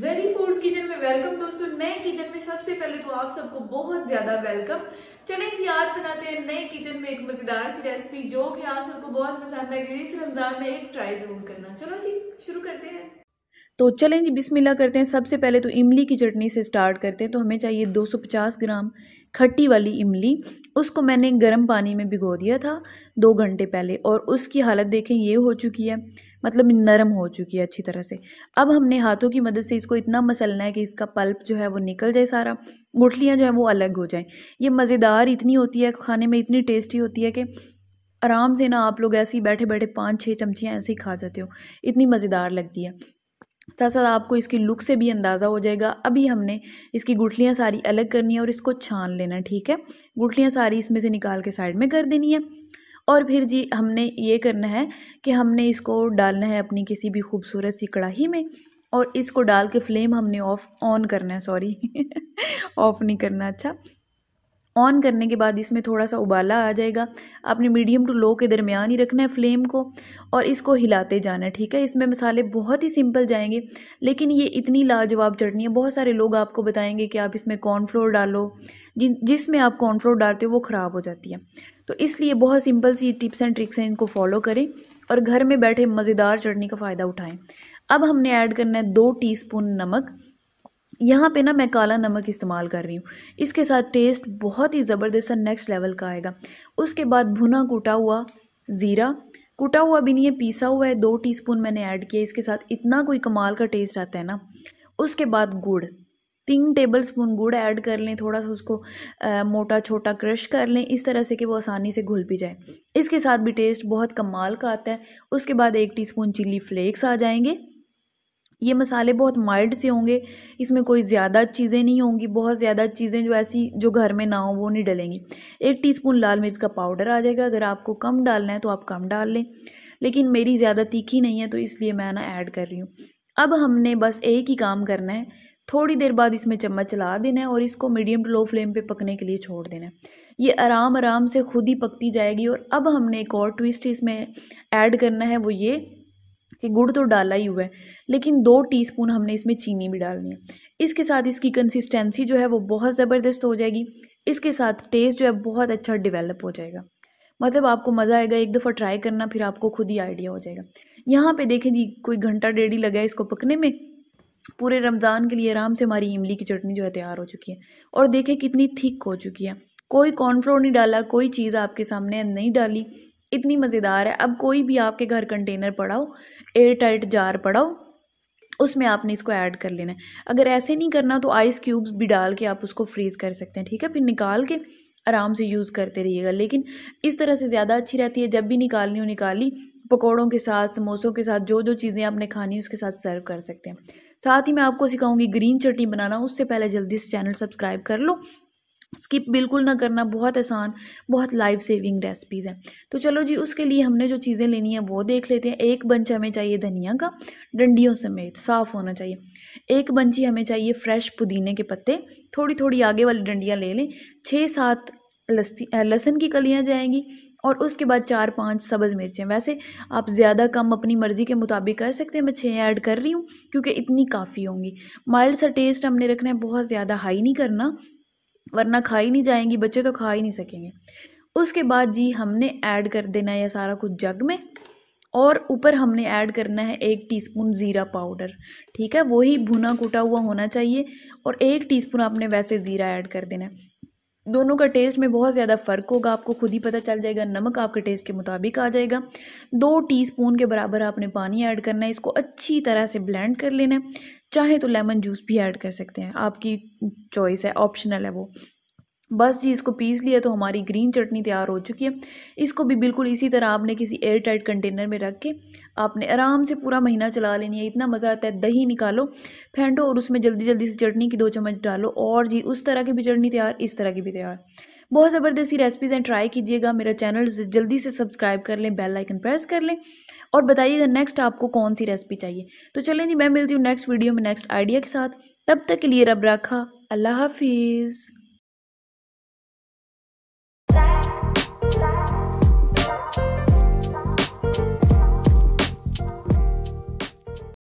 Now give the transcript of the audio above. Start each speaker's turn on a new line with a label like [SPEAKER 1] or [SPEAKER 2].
[SPEAKER 1] Jerry foods kitchen में welcome दोस्तों नए किचन में सबसे पहले तो आप सबको बहुत ज्यादा वेलकम चले थी आज बनाते हैं नए किचन में एक मजेदार सी रेसिपी जो कि आप सबको बहुत पसंद आएगी इस रमजान में एक ट्राई जरूर करना चलो जी शुरू करते हैं तो चलें जी बिस्मिल्लाह करते हैं सबसे पहले तो इमली की चटनी से स्टार्ट करते हैं तो हमें चाहिए 250 ग्राम खट्टी वाली इमली उसको मैंने गर्म पानी में भिगो दिया था दो घंटे पहले और उसकी हालत देखें ये हो चुकी है मतलब नरम हो चुकी है अच्छी तरह से अब हमने हाथों की मदद से इसको इतना मसलना है कि इसका पल्प जो है वो निकल जाए सारा गुठलियाँ जो हैं वो अलग हो जाएँ ये मज़ेदार इतनी होती है खाने में इतनी टेस्टी होती है कि आराम से ना आप लोग ऐसे ही बैठे बैठे पाँच छः चमचियाँ ऐसे ही खा जाते हो इतनी मज़ेदार लगती है साथ साथ आपको इसकी लुक से भी अंदाज़ा हो जाएगा अभी हमने इसकी गुठलियाँ सारी अलग करनी है और इसको छान लेना ठीक है गुठलियाँ सारी इसमें से निकाल के साइड में कर देनी है और फिर जी हमने ये करना है कि हमने इसको डालना है अपनी किसी भी खूबसूरत सी कढ़ाई में और इसको डाल के फ्लेम हमने ऑफ ऑन करना है सॉरी ऑफ नहीं करना अच्छा ऑन करने के बाद इसमें थोड़ा सा उबाला आ जाएगा आपने मीडियम टू लो के दरमियान ही रखना है फ्लेम को और इसको हिलाते जाना है ठीक है इसमें मसाले बहुत ही सिंपल जाएंगे लेकिन ये इतनी लाजवाब चटनी है बहुत सारे लोग आपको बताएंगे कि आप इसमें कॉर्नफ्लोर डालो जिन जिसमें आप कॉर्नफ्लोर डालते हो वो ख़राब हो जाती है तो इसलिए बहुत सिंपल सी टिप्स एंड ट्रिक्स हैं इनको फॉलो करें और घर में बैठे मज़ेदार चटनी का फ़ायदा उठाएँ अब हमने ऐड करना है दो टी नमक यहाँ पे ना मैं काला नमक इस्तेमाल कर रही हूँ इसके साथ टेस्ट बहुत ही ज़बरदस्त नेक्स्ट लेवल का आएगा उसके बाद भुना कूटा हुआ ज़ीरा कूटा हुआ भी नहीं है पीसा हुआ है दो टीस्पून मैंने ऐड किया इसके साथ इतना कोई कमाल का टेस्ट आता है ना उसके बाद गुड़ तीन टेबल स्पून गुड़ ऐड कर लें थोड़ा सा उसको आ, मोटा छोटा क्रश कर लें इस तरह से कि वो आसानी से घुल भी जाए इसके साथ भी टेस्ट बहुत कमाल का आता है उसके बाद एक टीस्पून चिली फ्लेक्स आ जाएंगे ये मसाले बहुत माइल्ड से होंगे इसमें कोई ज़्यादा चीज़ें नहीं होंगी बहुत ज़्यादा चीज़ें जो ऐसी जो घर में ना हो वो नहीं डलेंगी एक टीस्पून लाल मिर्च का पाउडर आ जाएगा अगर आपको कम डालना है तो आप कम डाल लें लेकिन मेरी ज़्यादा तीखी नहीं है तो इसलिए मैं ना ऐड कर रही हूँ अब हमने बस एक ही काम करना है थोड़ी देर बाद इसमें चम्मच चला देना है और इसको मीडियम टू लो फ्लेम पर पकने के लिए छोड़ देना है ये आराम आराम से खुद ही पकती जाएगी और अब हमने एक और ट्विस्ट इसमें ऐड करना है वो ये कि गुड़ तो डाला ही हुआ है लेकिन दो टीस्पून हमने इसमें चीनी भी डालनी है इसके साथ इसकी कंसिस्टेंसी जो है वो बहुत ज़बरदस्त हो जाएगी इसके साथ टेस्ट जो है बहुत अच्छा डिवेलप हो जाएगा मतलब आपको मज़ा आएगा एक दफ़ा ट्राई करना फिर आपको खुद ही आइडिया हो जाएगा यहाँ पे देखें जी कोई घंटा डेढ़ लगा है इसको पकने में पूरे रमज़ान के लिए आराम से हमारी इमली की चटनी जो है तैयार हो चुकी है और देखें कितनी थिक हो चुकी है कोई कॉर्नफ्लोर नहीं डाला कोई चीज़ आपके सामने नहीं डाली इतनी मज़ेदार है अब कोई भी आपके घर कंटेनर पड़ा हो एयर टाइट जार पड़ा हो उसमें आपने इसको ऐड कर लेना है अगर ऐसे नहीं करना तो आइस क्यूब्स भी डाल के आप उसको फ्रीज़ कर सकते हैं ठीक है फिर निकाल के आराम से यूज़ करते रहिएगा लेकिन इस तरह से ज़्यादा अच्छी रहती है जब भी निकालनी हो निकाली पकौड़ों के साथ समोसों के साथ जो जो चीज़ें आपने खानी है उसके साथ सर्व कर सकते हैं साथ ही मैं आपको सिखाऊंगी ग्रीन चटनी बनाना उससे पहले जल्दी से चैनल सब्सक्राइब कर लो स्किप बिल्कुल ना करना बहुत आसान बहुत लाइफ सेविंग रेसिपीज़ हैं तो चलो जी उसके लिए हमने जो चीज़ें लेनी है वो देख लेते हैं एक बंच हमें चाहिए धनिया का डंडियों समेत साफ़ होना चाहिए एक बंची हमें चाहिए फ्रेश पुदीने के पत्ते थोड़ी थोड़ी आगे वाली डंडियाँ ले लें छः सात लस्ती लहसुन की कलियाँ जाएंगी और उसके बाद चार पांच सब्ज़ मिर्चें वैसे आप ज़्यादा कम अपनी मर्ज़ी के मुताबिक कर सकते हैं मैं छः ऐड कर रही हूँ क्योंकि इतनी काफ़ी होंगी माइल्ड सा टेस्ट हमने रखना है बहुत ज़्यादा हाई नहीं करना वरना खा ही नहीं जाएंगी बच्चे तो खा ही नहीं सकेंगे उसके बाद जी हमने ऐड कर देना है सारा कुछ जग में और ऊपर हमने ऐड करना है एक टीस्पून ज़ीरा पाउडर ठीक है वही भुना कूटा हुआ होना चाहिए और एक टीस्पून आपने वैसे ज़ीरा ऐड कर देना है दोनों का टेस्ट में बहुत ज़्यादा फ़र्क होगा आपको खुद ही पता चल जाएगा नमक आपके टेस्ट के मुताबिक आ जाएगा दो टीस्पून के बराबर आपने पानी ऐड करना है इसको अच्छी तरह से ब्लेंड कर लेना है चाहे तो लेमन जूस भी ऐड कर सकते हैं आपकी चॉइस है ऑप्शनल है वो बस जी इसको पीस लिया तो हमारी ग्रीन चटनी तैयार हो चुकी है इसको भी बिल्कुल इसी तरह आपने किसी एयर टाइट कंटेनर में रख के आपने आराम से पूरा महीना चला लेनी है इतना मज़ा आता है दही निकालो फेंटो और उसमें जल्दी जल्दी से चटनी की दो चम्मच डालो और जी उस तरह की भी चटनी तैयार इस तरह की भी तैयार बहुत ज़बरदस्ती रेसिपीज़ हैं ट्राई कीजिएगा मेरा चैनल जल्दी से सब्सक्राइब कर लें बेल आइकन प्रेस कर लें और बताइएगा नेक्स्ट आपको कौन सी रेसिपी चाहिए तो चलें जी मैं मिलती हूँ नेक्स्ट वीडियो में नेक्स्ट आइडिया के साथ तब तक के लिए रब रखा अल्लाह हाफिज़